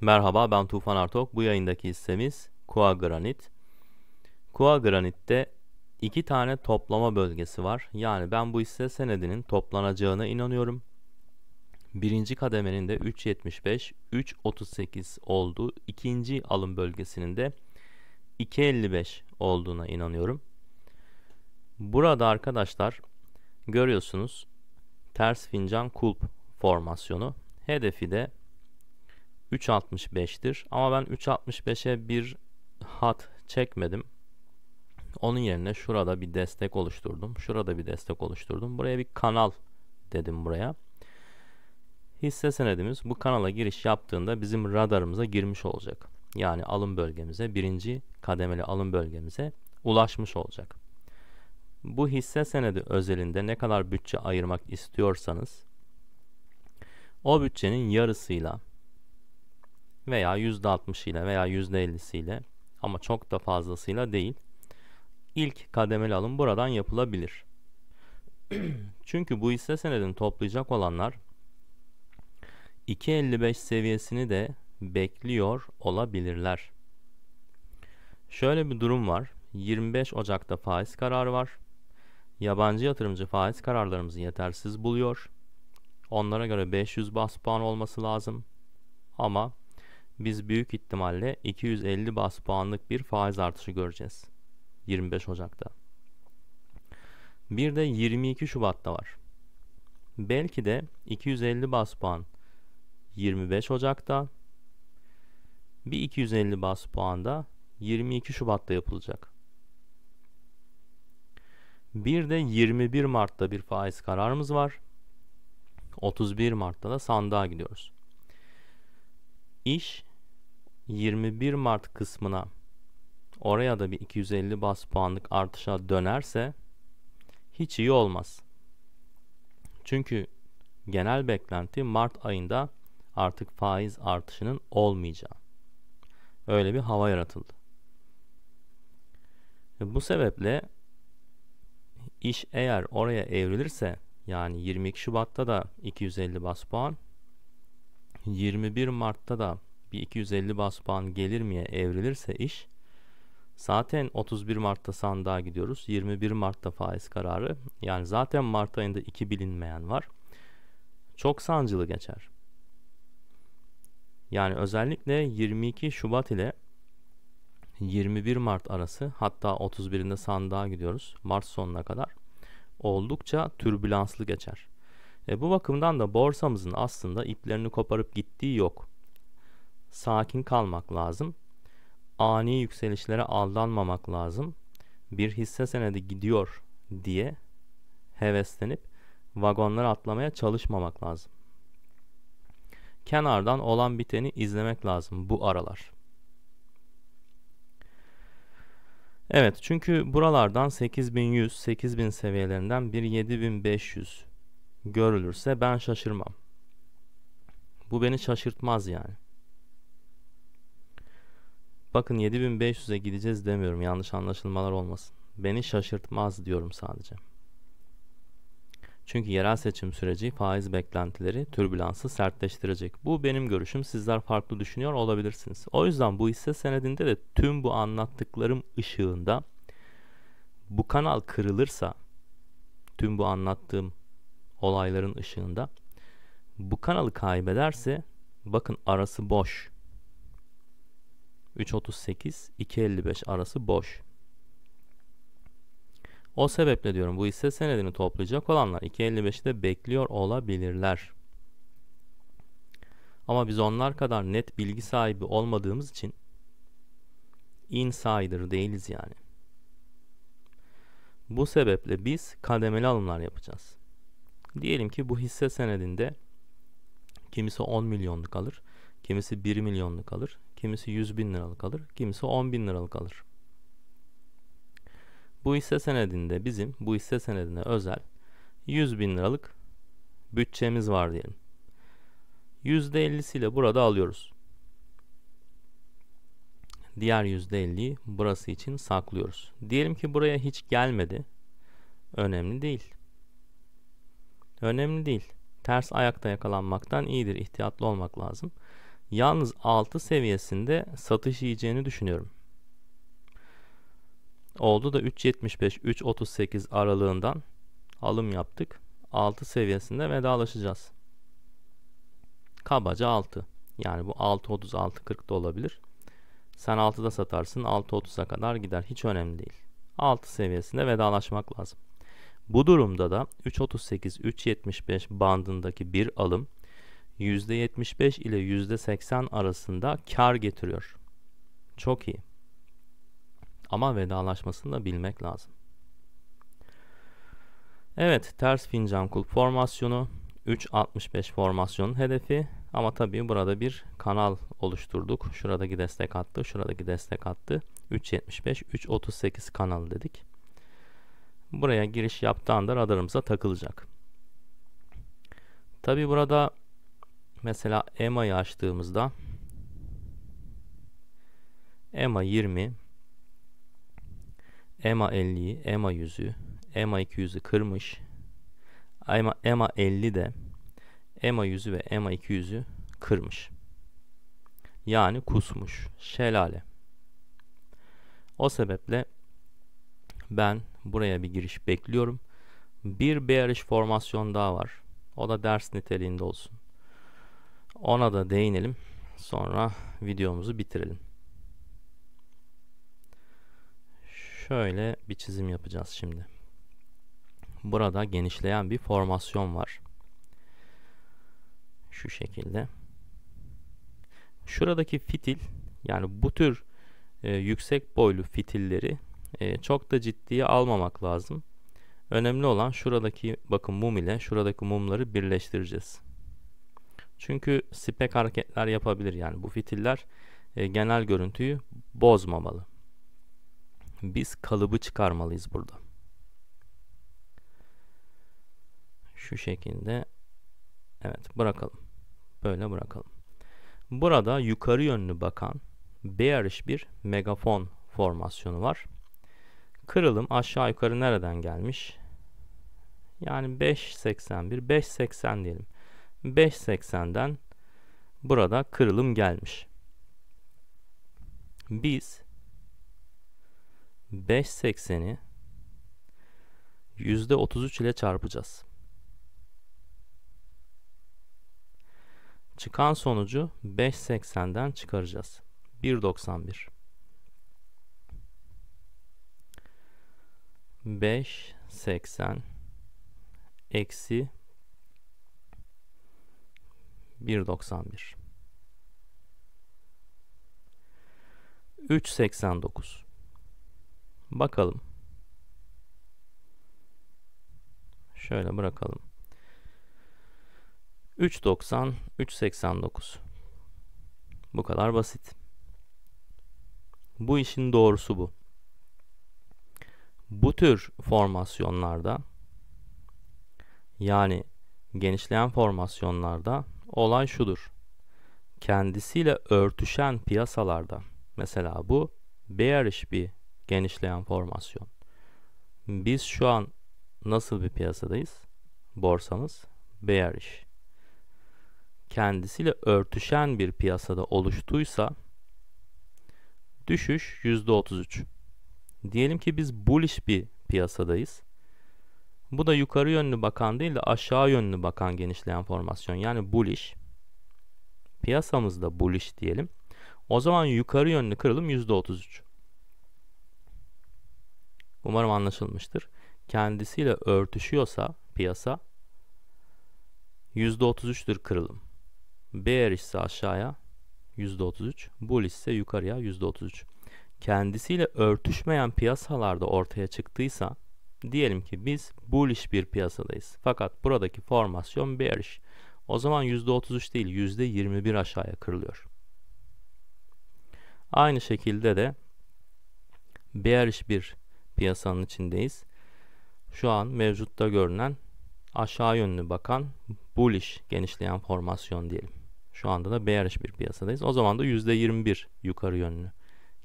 Merhaba ben Tufan Artok. Bu yayındaki hissemiz Kua Granit. Kua Granit'te iki tane toplama bölgesi var. Yani ben bu hisse senedinin toplanacağına inanıyorum. Birinci kademenin de 3.75, 3.38 olduğu ikinci alım bölgesinin de 2.55 olduğuna inanıyorum. Burada arkadaşlar görüyorsunuz ters fincan kulp formasyonu. Hedefi de 3.65'tir. Ama ben 3.65'e bir hat çekmedim. Onun yerine şurada bir destek oluşturdum. Şurada bir destek oluşturdum. Buraya bir kanal dedim buraya. Hisse senedimiz bu kanala giriş yaptığında bizim radarımıza girmiş olacak. Yani alım bölgemize, birinci kademeli alım bölgemize ulaşmış olacak. Bu hisse senedi özelinde ne kadar bütçe ayırmak istiyorsanız o bütçenin yarısıyla veya %60 ile veya %50'si ile ama çok da fazlasıyla değil. İlk kademeli alım buradan yapılabilir. Çünkü bu hisse senedini toplayacak olanlar 2.55 seviyesini de bekliyor olabilirler. Şöyle bir durum var. 25 Ocak'ta faiz kararı var. Yabancı yatırımcı faiz kararlarımızı yetersiz buluyor. Onlara göre 500 bas puan olması lazım. Ama biz büyük ihtimalle 250 bas puanlık bir faiz artışı göreceğiz. 25 Ocak'ta. Bir de 22 Şubat'ta var. Belki de 250 bas puan 25 Ocak'ta bir 250 bas puan da 22 Şubat'ta yapılacak. Bir de 21 Mart'ta bir faiz kararımız var. 31 Mart'ta da sandığa gidiyoruz. İş 21 Mart kısmına oraya da bir 250 bas puanlık artışa dönerse hiç iyi olmaz. Çünkü genel beklenti Mart ayında artık faiz artışının olmayacağı. Öyle bir hava yaratıldı. Bu sebeple iş eğer oraya evrilirse yani 22 Şubat'ta da 250 bas puan 21 Mart'ta da bir 250 bas puan gelir miye evrilirse iş zaten 31 Mart'ta sandığa gidiyoruz. 21 Mart'ta faiz kararı. Yani zaten Mart ayında iki bilinmeyen var. Çok sancılı geçer. Yani özellikle 22 Şubat ile 21 Mart arası hatta 31'inde sandığa gidiyoruz. Mart sonuna kadar oldukça türbülanslı geçer. E bu bakımdan da borsamızın aslında iplerini koparıp gittiği yok sakin kalmak lazım. Ani yükselişlere aldanmamak lazım. Bir hisse senedi gidiyor diye heveslenip vagonlara atlamaya çalışmamak lazım. Kenardan olan biteni izlemek lazım bu aralar. Evet çünkü buralardan 8100, 8000 seviyelerinden bir 7500 görülürse ben şaşırmam. Bu beni şaşırtmaz yani. Bakın 7500'e gideceğiz demiyorum yanlış anlaşılmalar olmasın. Beni şaşırtmaz diyorum sadece. Çünkü yerel seçim süreci faiz beklentileri türbülansı sertleştirecek. Bu benim görüşüm. Sizler farklı düşünüyor olabilirsiniz. O yüzden bu hisse senedinde de tüm bu anlattıklarım ışığında bu kanal kırılırsa tüm bu anlattığım olayların ışığında bu kanalı kaybederse bakın arası boş. 3.38 2.55 arası boş. O sebeple diyorum bu hisse senedini toplayacak olanlar 2.55'i de bekliyor olabilirler. Ama biz onlar kadar net bilgi sahibi olmadığımız için insider değiliz yani. Bu sebeple biz kademeli alımlar yapacağız. Diyelim ki bu hisse senedinde kimisi 10 milyonluk alır, kimisi 1 milyonluk alır, Kimisi 100 bin liralık alır, kimisi 10 bin liralık alır. Bu hisse senedinde bizim, bu hisse senedine özel 100 bin liralık bütçemiz var diyelim. %50'siyle burada alıyoruz. Diğer %50'yi burası için saklıyoruz. Diyelim ki buraya hiç gelmedi. Önemli değil. Önemli değil. Ters ayakta yakalanmaktan iyidir. İhtiyatlı olmak lazım. Yalnız 6 seviyesinde satış yiyeceğini düşünüyorum. Oldu da 3.75-3.38 aralığından alım yaptık. 6 seviyesinde vedalaşacağız. Kabaca 6. Yani bu 6.30 6.40 da olabilir. Sen 6'da satarsın 6.30'a kadar gider. Hiç önemli değil. 6 seviyesinde vedalaşmak lazım. Bu durumda da 3.38-3.75 bandındaki bir alım %75 ile %80 arasında kar getiriyor. Çok iyi. Ama vedalaşmasını da bilmek lazım. Evet, ters fincan kulp formasyonu 3.65 formasyonun hedefi ama tabii burada bir kanal oluşturduk. Şuradaki destek attı, şuradaki destek attı. 3.75, 3.38 kanalı dedik. Buraya giriş yaptığında anda radarımıza takılacak. Tabii burada Mesela EMA'yı açtığımızda EMA 20 EMA 50'yi, EMA 100'ü, EMA 200'ü kırmış. EMA, EMA 50 de EMA 100'ü ve EMA 200'ü kırmış. Yani kusmuş. Şelale. O sebeple ben buraya bir giriş bekliyorum. Bir bearish formasyon daha var. O da ders niteliğinde olsun. Ona da değinelim. Sonra videomuzu bitirelim. Şöyle bir çizim yapacağız şimdi. Burada genişleyen bir formasyon var. Şu şekilde. Şuradaki fitil yani bu tür e, yüksek boylu fitilleri e, çok da ciddiye almamak lazım. Önemli olan şuradaki bakın mum ile şuradaki mumları birleştireceğiz. Çünkü spek hareketler yapabilir yani bu fitiller e, genel görüntüyü bozmamalı. Biz kalıbı çıkarmalıyız burada. Şu şekilde evet bırakalım. Böyle bırakalım. Burada yukarı yönlü bakan bearish bir megafon formasyonu var. Kırılım aşağı yukarı nereden gelmiş? Yani 5.81, 5.80 diyelim. 5.80'den burada kırılım gelmiş. Biz 5.80'i %33 ile çarpacağız. Çıkan sonucu 5.80'den çıkaracağız. 1.91 5.80 eksi 1.91 3.89 Bakalım. Şöyle bırakalım. 3.90 3.89 Bu kadar basit. Bu işin doğrusu bu. Bu tür formasyonlarda yani genişleyen formasyonlarda olay şudur. Kendisiyle örtüşen piyasalarda mesela bu bearish bir genişleyen formasyon. Biz şu an nasıl bir piyasadayız? Borsamız bearish. Kendisiyle örtüşen bir piyasada oluştuysa düşüş %33. Diyelim ki biz bullish bir piyasadayız. Bu da yukarı yönlü bakan değil de aşağı yönlü bakan genişleyen formasyon. Yani bullish. Piyasamızda bullish diyelim. O zaman yukarı yönlü kırılım %33. Umarım anlaşılmıştır. Kendisiyle örtüşüyorsa piyasa %33'tür kırılım. Bearish ise aşağıya %33, bullish ise yukarıya %33. Kendisiyle örtüşmeyen piyasalarda ortaya çıktıysa Diyelim ki biz bullish bir piyasadayız. Fakat buradaki formasyon bearish. O zaman %33 değil %21 aşağıya kırılıyor. Aynı şekilde de bearish bir piyasanın içindeyiz. Şu an mevcutta görünen aşağı yönlü bakan bullish genişleyen formasyon diyelim. Şu anda da bearish bir piyasadayız. O zaman da %21 yukarı yönlü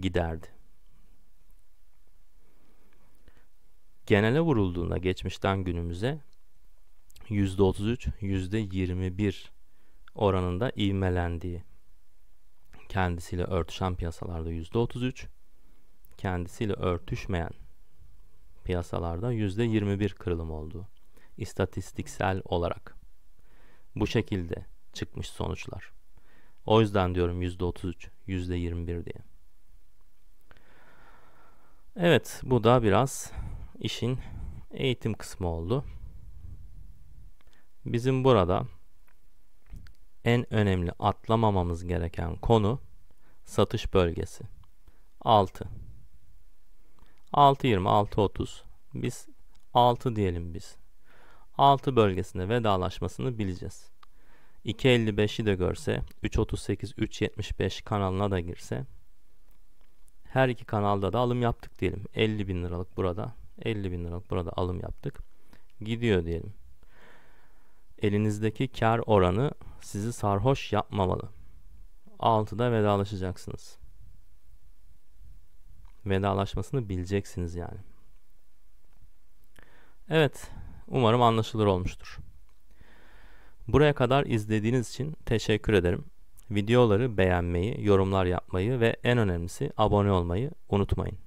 giderdi. Genele vurulduğunda geçmişten günümüze %33, %21 oranında ivmelendiği kendisiyle örtüşen piyasalarda %33, kendisiyle örtüşmeyen piyasalarda %21 kırılım olduğu istatistiksel olarak. Bu şekilde çıkmış sonuçlar. O yüzden diyorum %33, %21 diye. Evet, bu da biraz işin eğitim kısmı oldu. Bizim burada en önemli atlamamamız gereken konu satış bölgesi. 6. 6.20, 6.30. Biz 6 diyelim biz. 6 bölgesinde vedalaşmasını bileceğiz. 2.55'i de görse, 3.38, 3.75 kanalına da girse her iki kanalda da alım yaptık diyelim. 50 bin liralık burada 50 bin liralık burada alım yaptık. Gidiyor diyelim. Elinizdeki kar oranı sizi sarhoş yapmamalı. 6'da vedalaşacaksınız. Vedalaşmasını bileceksiniz yani. Evet, umarım anlaşılır olmuştur. Buraya kadar izlediğiniz için teşekkür ederim. Videoları beğenmeyi, yorumlar yapmayı ve en önemlisi abone olmayı unutmayın.